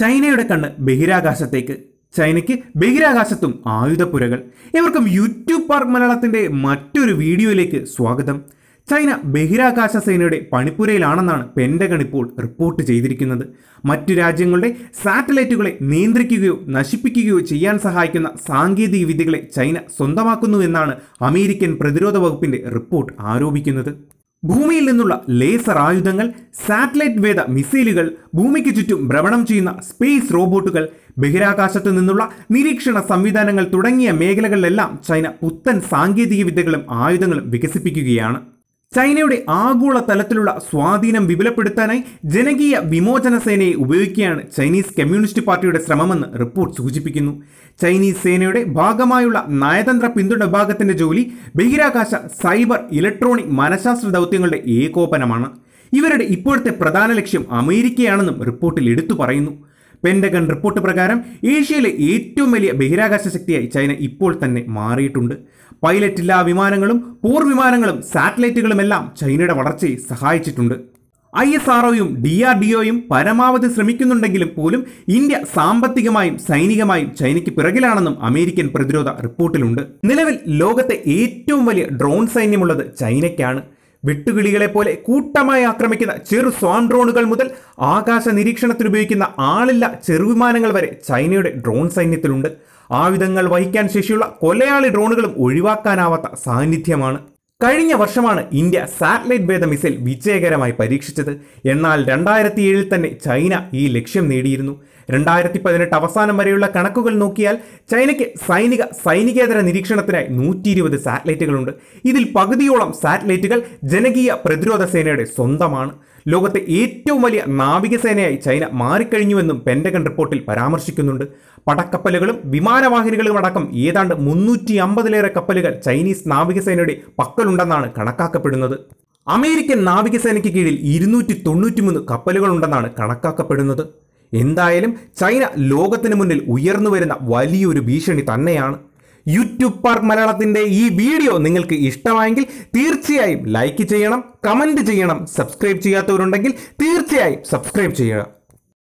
ചൈനയുടെ കണ്ണ് ബഹിരാകാശത്തേക്ക് ചൈനയ്ക്ക് ബഹിരാകാശത്തും ആയുധപ്പുരകൾ ഏവർക്കും യൂട്യൂബ് പാർക്ക് മലയാളത്തിൻ്റെ മറ്റൊരു വീഡിയോയിലേക്ക് സ്വാഗതം ചൈന ബഹിരാകാശ സേനയുടെ പണിപ്പുരയിലാണെന്നാണ് പെൻഡഗൺ ഇപ്പോൾ റിപ്പോർട്ട് ചെയ്തിരിക്കുന്നത് മറ്റു രാജ്യങ്ങളുടെ സാറ്റലൈറ്റുകളെ നിയന്ത്രിക്കുകയോ നശിപ്പിക്കുകയോ ചെയ്യാൻ സഹായിക്കുന്ന സാങ്കേതിക വിദ്യകളെ ചൈന സ്വന്തമാക്കുന്നുവെന്നാണ് അമേരിക്കൻ പ്രതിരോധ വകുപ്പിൻ്റെ റിപ്പോർട്ട് ആരോപിക്കുന്നത് ഭൂമിയിൽ നിന്നുള്ള ലേസർ ആയുധങ്ങൾ സാറ്റലൈറ്റ് വേദ മിസൈലുകൾ ഭൂമിക്ക് ചുറ്റും ഭ്രമണം ചെയ്യുന്ന സ്പേസ് റോബോട്ടുകൾ ബഹിരാകാശത്തു നിന്നുള്ള നിരീക്ഷണ സംവിധാനങ്ങൾ തുടങ്ങിയ മേഖലകളിലെല്ലാം ചൈന പുത്തൻ സാങ്കേതിക വിദ്യകളും ആയുധങ്ങളും വികസിപ്പിക്കുകയാണ് ചൈനയുടെ ആഗോള തലത്തിലുള്ള സ്വാധീനം വിപുലപ്പെടുത്താനായി ജനകീയ വിമോചന സേനയെ ഉപയോഗിക്കുകയാണ് ചൈനീസ് കമ്മ്യൂണിസ്റ്റ് പാർട്ടിയുടെ ശ്രമമെന്ന് റിപ്പോർട്ട് സൂചിപ്പിക്കുന്നു ചൈനീസ് സേനയുടെ ഭാഗമായുള്ള നയതന്ത്ര പിന്തുണ വിഭാഗത്തിന്റെ ജോലി ബഹിരാകാശ സൈബർ ഇലക്ട്രോണിക് മനഃശാസ്ത്ര ദൗത്യങ്ങളുടെ ഏകോപനമാണ് ഇവരുടെ ഇപ്പോഴത്തെ പ്രധാന ലക്ഷ്യം അമേരിക്കയാണെന്നും റിപ്പോർട്ടിൽ എടുത്തു പറയുന്നു പെൻഡഗൺ റിപ്പോർട്ട് പ്രകാരം ഏഷ്യയിലെ ഏറ്റവും വലിയ ബഹിരാകാശ ശക്തിയായി ചൈന ഇപ്പോൾ തന്നെ മാറിയിട്ടുണ്ട് പൈലറ്റ് ഇല്ലാ വിമാനങ്ങളും പോർ വിമാനങ്ങളും സാറ്റലൈറ്റുകളും എല്ലാം ചൈനയുടെ വളർച്ചയെ സഹായിച്ചിട്ടുണ്ട് ഐ എസ് ആർ ഒയും ഡി ആർ ഡി ഒയും പരമാവധി ശ്രമിക്കുന്നുണ്ടെങ്കിലും പോലും ഇന്ത്യ സാമ്പത്തികമായും സൈനികമായും ചൈനയ്ക്ക് പിറകിലാണെന്നും അമേരിക്കൻ പ്രതിരോധ റിപ്പോർട്ടിലുണ്ട് നിലവിൽ ലോകത്തെ ഏറ്റവും വലിയ ഡ്രോൺ സൈന്യമുള്ളത് ചൈനയ്ക്കാണ് വെട്ടുകിളികളെപ്പോലെ കൂട്ടമായി ആക്രമിക്കുന്ന ചെറു സോൺ ഡ്രോണുകൾ മുതൽ ആകാശ നിരീക്ഷണത്തിന് ഉപയോഗിക്കുന്ന ആളില്ല ചെറുവിമാനങ്ങൾ വരെ ചൈനയുടെ ഡ്രോൺ സൈന്യത്തിലുണ്ട് ആയുധങ്ങൾ വഹിക്കാൻ ശേഷിയുള്ള കൊലയാളി ഡ്രോണുകളും ഒഴിവാക്കാനാവാത്ത സാന്നിധ്യമാണ് കഴിഞ്ഞ വർഷമാണ് ഇന്ത്യ സാറ്റലൈറ്റ് ഭേദ മിസൈൽ വിജയകരമായി പരീക്ഷിച്ചത് എന്നാൽ രണ്ടായിരത്തി ഏഴിൽ തന്നെ ചൈന ഈ ലക്ഷ്യം നേടിയിരുന്നു രണ്ടായിരത്തി പതിനെട്ട് അവസാനം വരെയുള്ള കണക്കുകൾ നോക്കിയാൽ ചൈനയ്ക്ക് സൈനിക സൈനികേതര നിരീക്ഷണത്തിനായി നൂറ്റി ഇരുപത് സാറ്റലൈറ്റുകളുണ്ട് ഇതിൽ പകുതിയോളം സാറ്റലൈറ്റുകൾ ജനകീയ പ്രതിരോധ സേനയുടെ സ്വന്തമാണ് ലോകത്തെ ഏറ്റവും വലിയ നാവികസേനയായി ചൈന മാറിക്കഴിഞ്ഞുവെന്നും പെൻഡഗൺ റിപ്പോർട്ടിൽ പരാമർശിക്കുന്നുണ്ട് പടക്കപ്പലുകളും വിമാനവാഹിനികളും അടക്കം ഏതാണ്ട് മുന്നൂറ്റി അമ്പതിലേറെ കപ്പലുകൾ ചൈനീസ് നാവികസേനയുടെ പക്കലുണ്ടെന്നാണ് കണക്കാക്കപ്പെടുന്നത് അമേരിക്കൻ നാവികസേനയ്ക്ക് കീഴിൽ ഇരുന്നൂറ്റി തൊണ്ണൂറ്റിമൂന്ന് കപ്പലുകളുണ്ടെന്നാണ് കണക്കാക്കപ്പെടുന്നത് എന്തായാലും ചൈന ലോകത്തിന് മുന്നിൽ ഉയർന്നു വരുന്ന വലിയൊരു ഭീഷണി തന്നെയാണ് യൂട്യൂബ് പാർക്ക് മലയാളത്തിൻ്റെ ഈ വീഡിയോ നിങ്ങൾക്ക് ഇഷ്ടമായെങ്കിൽ തീർച്ചയായും ലൈക്ക് ചെയ്യണം കമൻറ്റ് ചെയ്യണം സബ്സ്ക്രൈബ് ചെയ്യാത്തവരുണ്ടെങ്കിൽ തീർച്ചയായും സബ്സ്ക്രൈബ് ചെയ്യണം